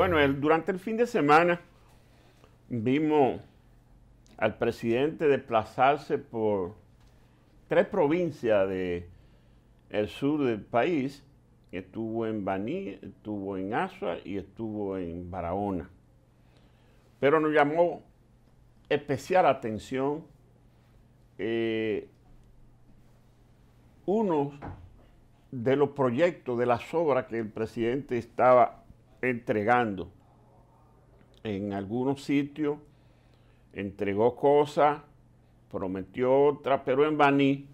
Bueno, durante el fin de semana vimos al presidente desplazarse por tres provincias del sur del país. Estuvo en Baní, estuvo en Asua y estuvo en Barahona. Pero nos llamó especial atención eh, uno de los proyectos, de las obras que el presidente estaba entregando. En algunos sitios entregó cosas, prometió otras, pero en Baní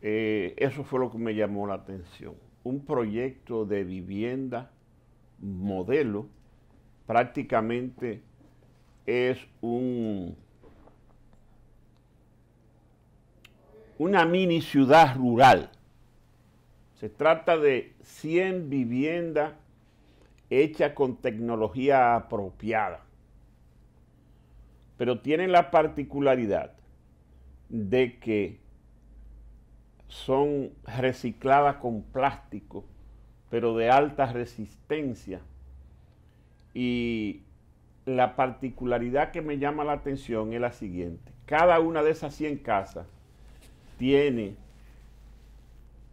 eh, eso fue lo que me llamó la atención. Un proyecto de vivienda modelo prácticamente es un, una mini ciudad rural. Se trata de 100 viviendas hecha con tecnología apropiada. Pero tienen la particularidad de que son recicladas con plástico, pero de alta resistencia. Y la particularidad que me llama la atención es la siguiente. Cada una de esas 100 casas tiene,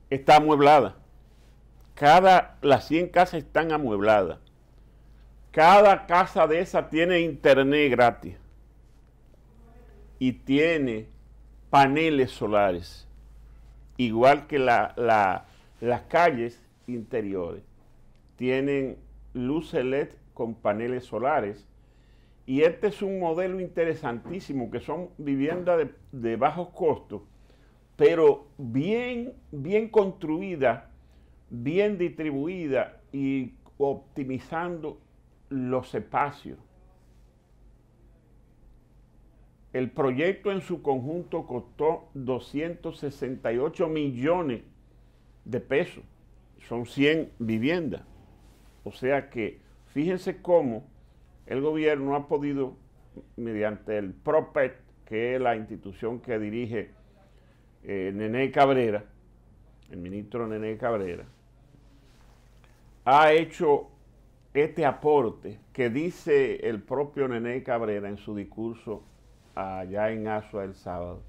está amueblada. Cada, las 100 casas están amuebladas. Cada casa de esa tiene internet gratis. Y tiene paneles solares. Igual que las calles interiores. Tienen luces LED con paneles solares. Y este es un modelo interesantísimo, que son viviendas de, bajos costos, pero bien, bien construidas bien distribuida y optimizando los espacios. El proyecto en su conjunto costó 268 millones de pesos. Son 100 viviendas. O sea que fíjense cómo el gobierno ha podido, mediante el PROPET, que es la institución que dirige eh, Nené Cabrera, el ministro Nené Cabrera, ha hecho este aporte que dice el propio Nené Cabrera en su discurso allá en Asua el sábado,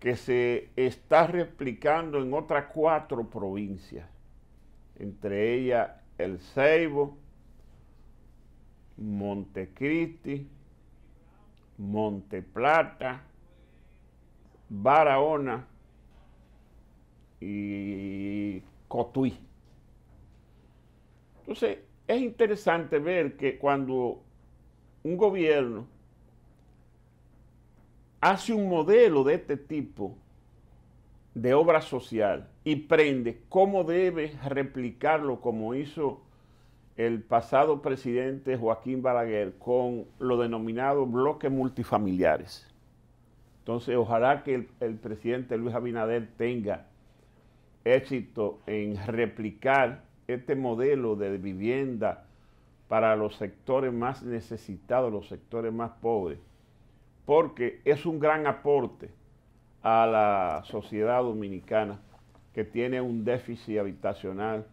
que se está replicando en otras cuatro provincias, entre ellas El Ceibo, Montecristi, Monteplata, Barahona y Cotuí. Entonces, es interesante ver que cuando un gobierno hace un modelo de este tipo de obra social y prende cómo debe replicarlo como hizo el pasado presidente Joaquín Balaguer con lo denominado bloques multifamiliares. Entonces, ojalá que el presidente Luis Abinader tenga éxito en replicar este modelo de vivienda para los sectores más necesitados, los sectores más pobres, porque es un gran aporte a la sociedad dominicana que tiene un déficit habitacional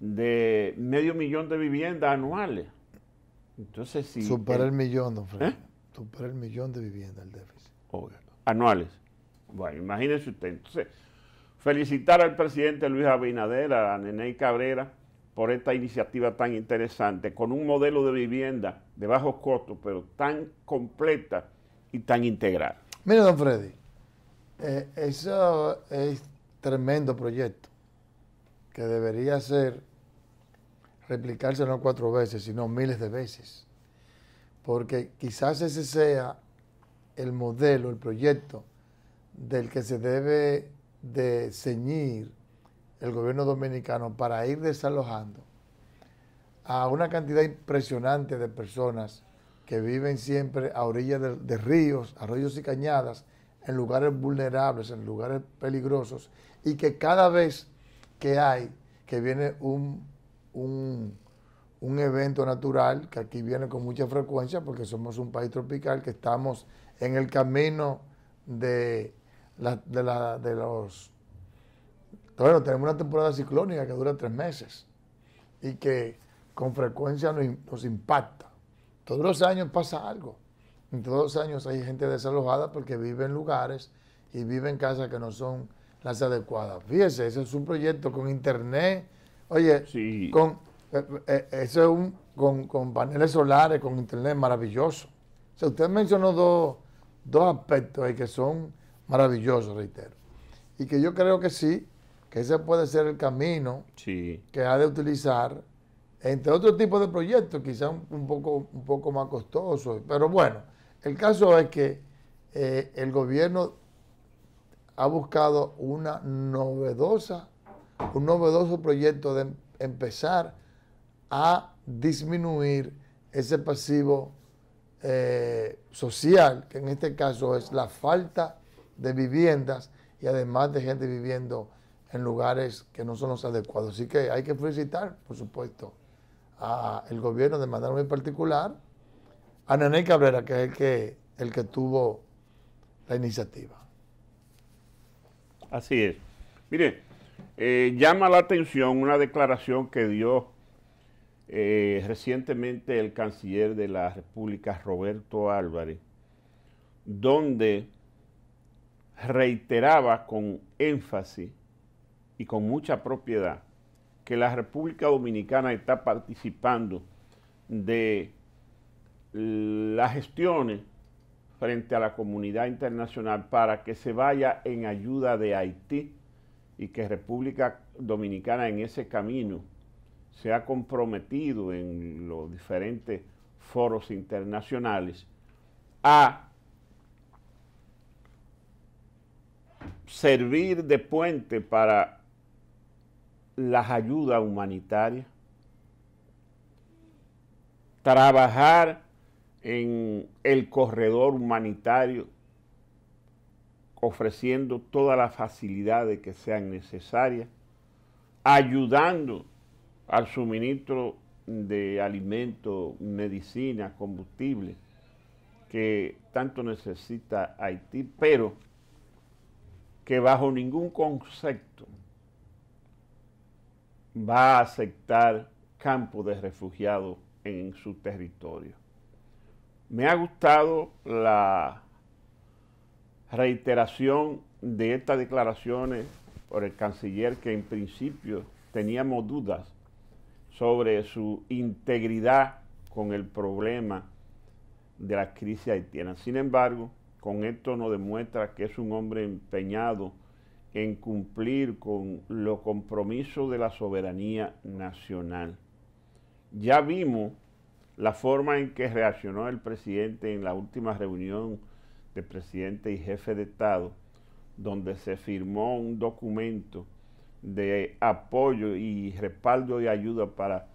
de medio millón de viviendas anuales. Entonces, si... Supera el, millón, don Fred. ¿Eh? Supera el millón de viviendas el déficit. Anuales. Bueno, imagínense usted. Entonces, felicitar al presidente Luis Abinader, a Nene Cabrera, por esta iniciativa tan interesante, con un modelo de vivienda de bajos costo, pero tan completa y tan integral. Mire, don Freddy, eh, eso es tremendo proyecto que debería ser replicarse no cuatro veces, sino miles de veces. Porque quizás ese sea el modelo, el proyecto del que se debe de ceñir el gobierno dominicano para ir desalojando a una cantidad impresionante de personas que viven siempre a orillas de, ríos, arroyos y cañadas, en lugares vulnerables, en lugares peligrosos, y que cada vez que hay, que viene un, un evento natural, que aquí viene con mucha frecuencia, porque somos un país tropical, que estamos en el camino de la, de, la, de los... Bueno, tenemos una temporada ciclónica que dura tres meses y que con frecuencia nos, impacta. Todos los años pasa algo. En todos los años hay gente desalojada porque vive en lugares y vive en casas que no son las adecuadas. Fíjese, ese es un proyecto con internet, oye, sí. con, eh, eh, eso con, paneles solares, con internet maravilloso. usted mencionó dos, dos aspectos ahí que son maravilloso, reitero. Y que yo creo que sí, que ese puede ser el camino que ha de utilizar, entre otro tipo de proyectos, quizás un, poco, un poco más costoso. Pero bueno, el caso es que eh, el gobierno ha buscado una novedosa, un novedoso proyecto de em-, empezar a disminuir ese pasivo eh, social, que en este caso es la falta de de viviendas y además de gente viviendo en lugares que no son los adecuados. Así que hay que felicitar, por supuesto, al gobierno de manera muy particular, a Nene Cabrera, que es el que, el que tuvo la iniciativa. Así es. Mire, eh, llama la atención una declaración que dio eh, recientemente el canciller de la República, Roberto Álvarez, donde reiteraba con énfasis y con mucha propiedad que la República Dominicana está participando de las gestiones frente a la comunidad internacional para que se vaya en ayuda de Haití y que República Dominicana en ese camino se ha comprometido en los diferentes foros internacionales a servir de puente para las ayudas humanitarias, trabajar en el corredor humanitario, ofreciendo todas las facilidades que sean necesarias, ayudando al suministro de alimentos, medicina, combustible, que tanto necesita Haití, pero que bajo ningún concepto va a aceptar campos de refugiados en su territorio. Me ha gustado la reiteración de estas declaraciones por el canciller que en principio teníamos dudas sobre su integridad con el problema de la crisis haitiana. Sin embargo, con esto nos demuestra que es un hombre empeñado en cumplir con los compromisos de la soberanía nacional. Ya vimos la forma en que reaccionó el presidente en la última reunión de presidente y jefe de Estado, donde se firmó un documento de apoyo y respaldo y ayuda para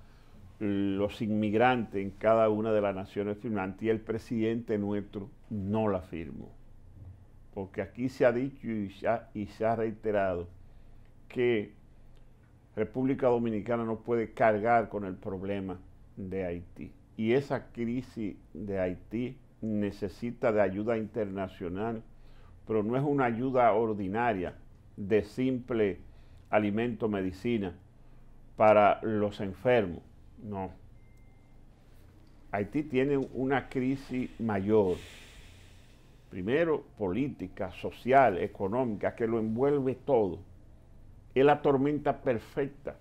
los inmigrantes en cada una de las naciones firmantes y el presidente nuestro no la firmó. Porque aquí se ha dicho y se ha, se ha reiterado que República Dominicana no puede cargar con el problema de Haití. Y esa crisis de Haití necesita de ayuda internacional, pero no es una ayuda ordinaria de simple alimento, medicina para los enfermos no. Haití tiene una crisis mayor, primero política, social, económica, que lo envuelve todo. Es la tormenta perfecta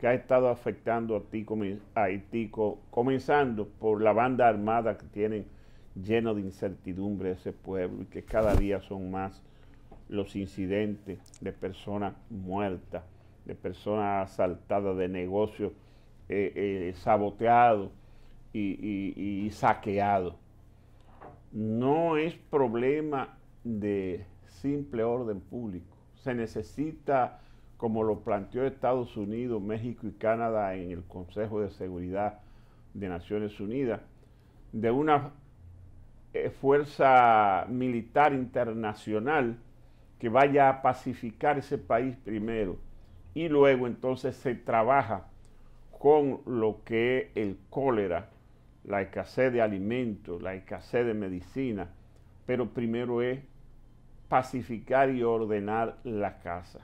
que ha estado afectando a Haití, comenzando por la banda armada que tienen lleno de incertidumbre ese pueblo y que cada día son más los incidentes de personas muertas, de personas asaltadas, de negocios eh, eh, saboteado y, saqueado. No es problema de simple orden público. Se necesita, como lo planteó Estados Unidos, México y Canadá en el Consejo de Seguridad de Naciones Unidas, de una eh, fuerza militar internacional que vaya a pacificar ese país primero y luego entonces se trabaja con lo que es el cólera, la escasez de alimentos, la escasez de medicina, pero primero es pacificar y ordenar la casa.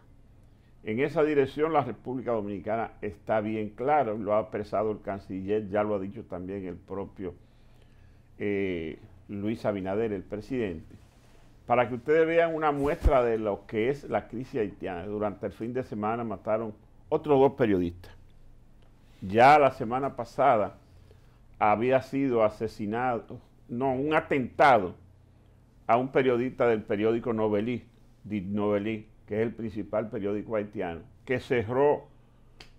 En esa dirección la República Dominicana está bien claro, lo ha expresado el canciller, ya lo ha dicho también el propio eh, Luis Abinader, el presidente. Para que ustedes vean una muestra de lo que es la crisis haitiana, durante el fin de semana mataron otros dos periodistas. Ya la semana pasada había sido asesinado, no, un atentado a un periodista del periódico Novelí, Novelí, que es el principal periódico haitiano, que cerró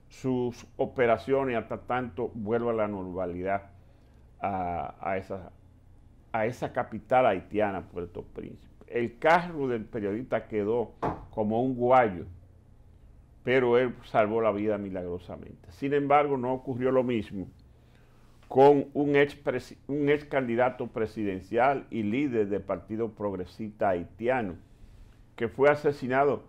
sus operaciones hasta tanto vuelva a la normalidad a, esa, a esa capital haitiana, Puerto Príncipe. El carro del periodista quedó como un guayo pero él salvó la vida milagrosamente. Sin embargo, no ocurrió lo mismo con un ex, candidato presidencial y líder del Partido Progresista Haitiano, que fue asesinado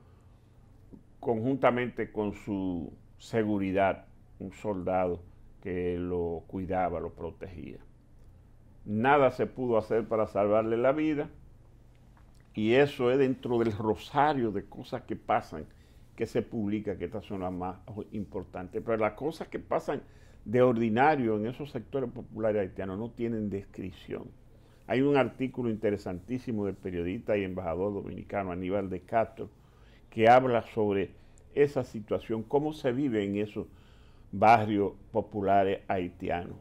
conjuntamente con su seguridad, un soldado que lo cuidaba, lo protegía. Nada se pudo hacer para salvarle la vida y eso es dentro del rosario de cosas que pasan que se publica, que estas son las más importantes. Pero las cosas que pasan de ordinario en esos sectores populares haitianos no tienen descripción. Hay un artículo interesantísimo del periodista y embajador dominicano Aníbal de Castro que habla sobre esa situación, cómo se vive en esos barrios populares haitianos,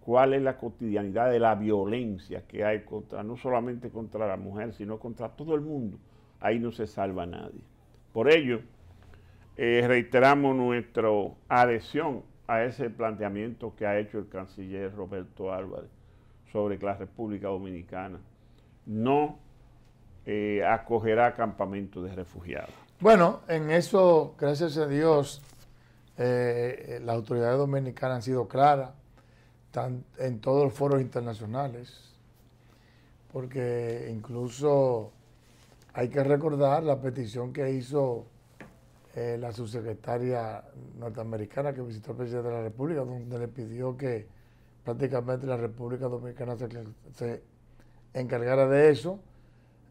cuál es la cotidianidad de la violencia que hay contra, no solamente contra la mujer, sino contra todo el mundo. Ahí no se salva nadie. Por ello, eh, reiteramos nuestra adhesión a ese planteamiento que ha hecho el canciller Roberto Álvarez sobre que la República Dominicana no eh, acogerá campamentos de refugiados. Bueno, en eso, gracias a Dios, eh, las autoridades dominicanas han sido claras en todos los foros internacionales, porque incluso hay que recordar la petición que hizo eh, la subsecretaria norteamericana que visitó al presidente de la República, donde le pidió que prácticamente la República Dominicana se, encargara de eso.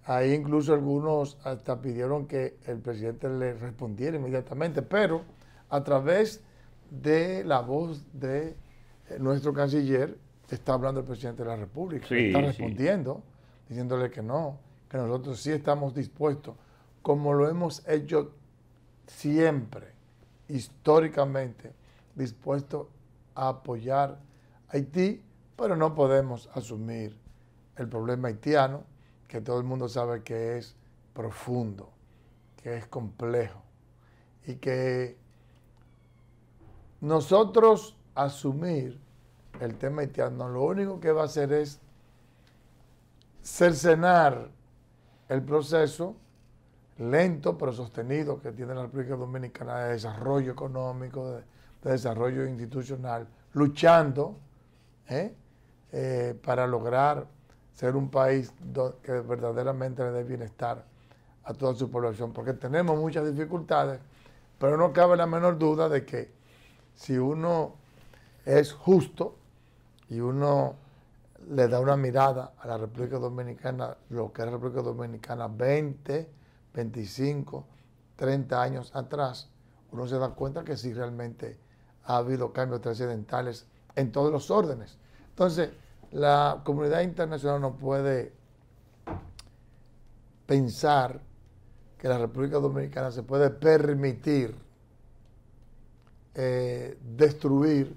Ahí incluso algunos hasta pidieron que el presidente le respondiera inmediatamente, pero a través de la voz de eh, nuestro canciller está hablando el presidente de la República, está respondiendo, diciéndole que no, que nosotros sí estamos dispuestos, como lo hemos hecho siempre, históricamente, dispuesto a apoyar a Haití, pero no podemos asumir el problema haitiano, que todo el mundo sabe que es profundo, que es complejo y que nosotros asumir el tema haitiano lo único que va a hacer es cercenar el proceso lento pero sostenido que tiene la República Dominicana de desarrollo económico, de, desarrollo institucional, luchando ¿eh? Eh, para lograr ser un país que verdaderamente le dé bienestar a toda su población, porque tenemos muchas dificultades, pero no cabe la menor duda de que si uno es justo y uno le da una mirada a la República Dominicana, lo que es la República Dominicana 20, 25, 30 años atrás, uno se da cuenta que sí realmente ha habido cambios trascendentales en todos los órdenes. Entonces, la comunidad internacional no puede pensar que la República Dominicana se puede permitir eh, destruir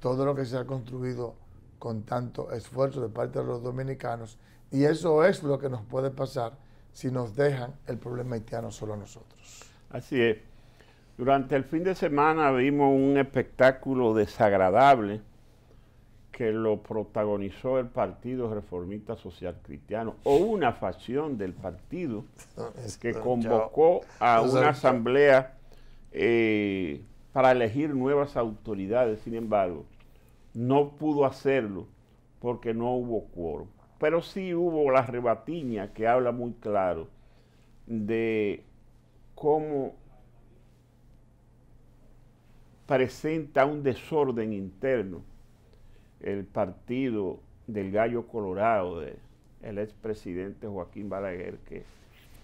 todo lo que se ha construido con tanto esfuerzo de parte de los dominicanos. Y eso es lo que nos puede pasar si nos dejan el problema haitiano solo a nosotros. Así es. Durante el fin de semana vimos un espectáculo desagradable que lo protagonizó el Partido Reformista Social Cristiano o una facción del partido que convocó a una asamblea eh, para elegir nuevas autoridades. Sin embargo, no pudo hacerlo porque no hubo quórum pero sí hubo la rebatiña que habla muy claro de cómo presenta un desorden interno el partido del gallo colorado del expresidente Joaquín Balaguer, que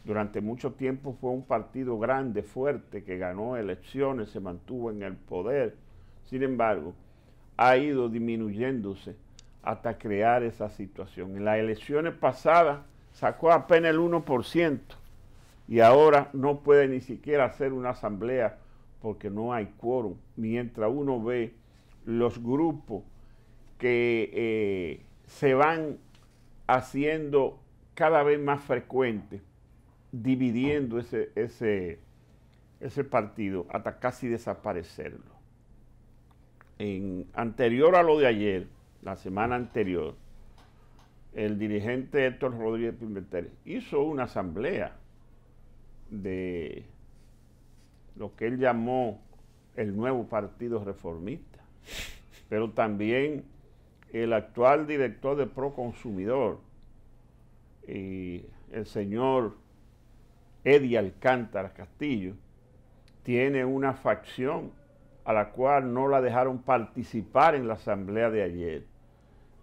durante mucho tiempo fue un partido grande, fuerte, que ganó elecciones, se mantuvo en el poder. Sin embargo, ha ido disminuyéndose hasta crear esa situación. En las elecciones pasadas sacó apenas el 1% y ahora no puede ni siquiera hacer una asamblea porque no hay quórum. Mientras uno ve los grupos que eh, se van haciendo cada vez más frecuentes, dividiendo ese, ese, ese partido hasta casi desaparecerlo. En, anterior a lo de ayer, la semana anterior, el dirigente Héctor Rodríguez Pimentel hizo una asamblea de lo que él llamó el nuevo partido reformista, pero también el actual director de Proconsumidor, el señor Eddie Alcántara Castillo, tiene una facción a la cual no la dejaron participar en la asamblea de ayer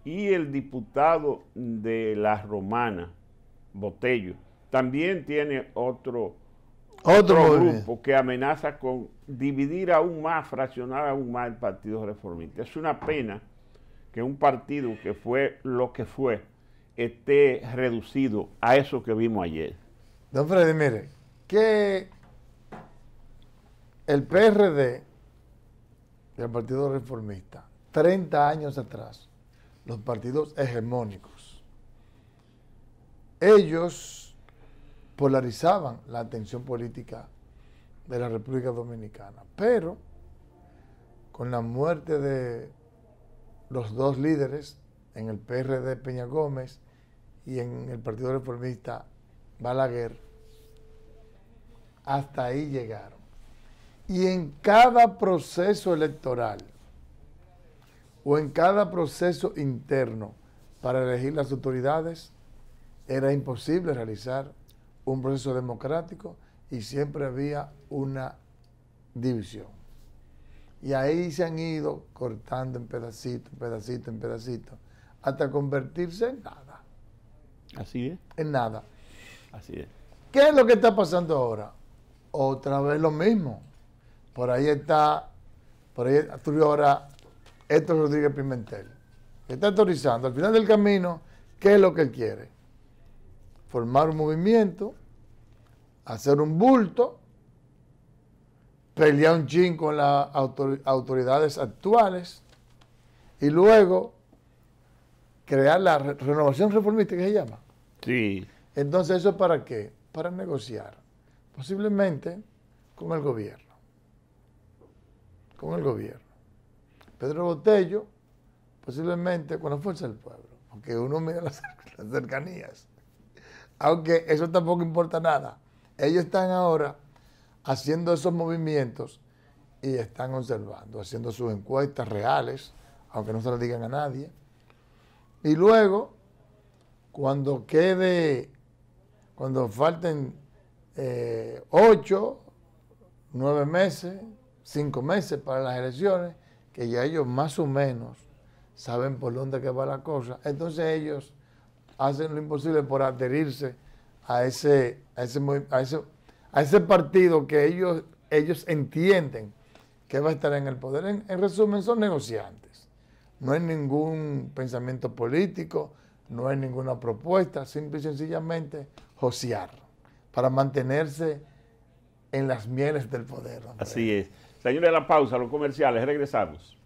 y el diputado de la Romana, Botello, también tiene otro, otro, grupo que amenaza con dividir aún más, fraccionar aún más el Partido Reformista. Es una pena que un partido que fue lo que fue esté reducido a eso que vimos ayer. Don Freddy, mire, que el PRD, el Partido Reformista, 30 años atrás, los partidos hegemónicos. Ellos polarizaban la atención política de la República Dominicana, pero con la muerte de los dos líderes en el PRD Peña Gómez y en el Partido Reformista Balaguer, hasta ahí llegaron. Y en cada proceso electoral, o en cada proceso interno para elegir las autoridades, era imposible realizar un proceso democrático y siempre había una división. Y ahí se han ido cortando en pedacito, en pedacitos, en pedacitos, hasta convertirse en nada. Así es. En nada. Así es. ¿Qué es lo que está pasando ahora? Otra vez lo mismo. Por ahí está, por ahí estuvo ahora Héctor Rodríguez Pimentel, que está autorizando al final del camino, ¿qué es lo que él quiere? Formar un movimiento, hacer un bulto, pelear un chin con las autoridades actuales y luego crear la renovación reformista que se llama. Sí. Entonces, ¿eso para qué? Para negociar, posiblemente con el gobierno. Con el gobierno. Pedro Botello, posiblemente con la fuerza del pueblo, porque uno mira las, cercanías. Aunque eso tampoco importa nada. Ellos están ahora haciendo esos movimientos y están observando, haciendo sus encuestas reales, aunque no se las digan a nadie. Y luego, cuando quede, cuando falten eh, ocho, nueve meses, cinco meses para las elecciones, que ya ellos más o menos saben por dónde que va la cosa. Entonces ellos hacen lo imposible por adherirse a ese, a ese, a a ese partido que ellos, ellos entienden que va a estar en el poder. En, resumen, son negociantes. No hay ningún pensamiento político, no hay ninguna propuesta, simple y sencillamente josear para mantenerse en las mieles del poder. Así es. Señores, la pausa, los comerciales, regresamos.